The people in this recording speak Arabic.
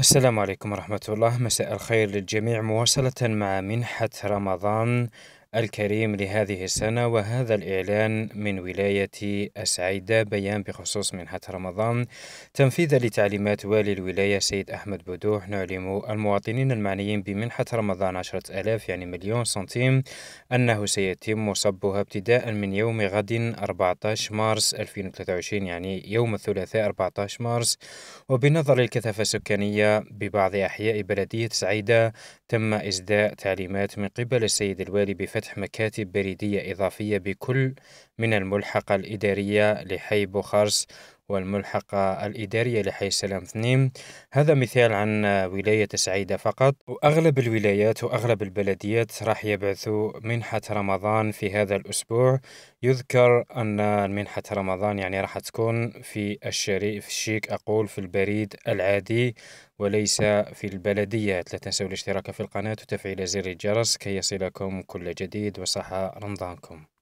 السلام عليكم ورحمة الله مساء الخير للجميع مواصلة مع منحة رمضان الكريم لهذه السنة وهذا الإعلان من ولاية السعيدة بيان بخصوص منحة رمضان تنفيذا لتعليمات والي الولاية سيد أحمد بدوح نعلم المواطنين المعنيين بمنحة رمضان عشرة ألاف يعني مليون سنتيم أنه سيتم صبها ابتداء من يوم غد 14 مارس 2023 يعني يوم الثلاثاء 14 مارس وبنظر الكثافة السكانية ببعض أحياء بلدية سعيدة تم إزداء تعليمات من قبل السيد الوالي بفتح فتح مكاتب بريدية إضافية بكل من الملحقة الإدارية لحي بوخارس والملحقة الإدارية لحي سلام ثنيم هذا مثال عن ولاية سعيدة فقط وأغلب الولايات وأغلب البلديات راح يبعثوا منحة رمضان في هذا الأسبوع يذكر أن منحة رمضان يعني راح تكون في الشريف الشيك أقول في البريد العادي وليس في البلديات لا تنسوا الاشتراك في القناة وتفعيل زر الجرس كي يصلكم كل جديد وصحة رمضانكم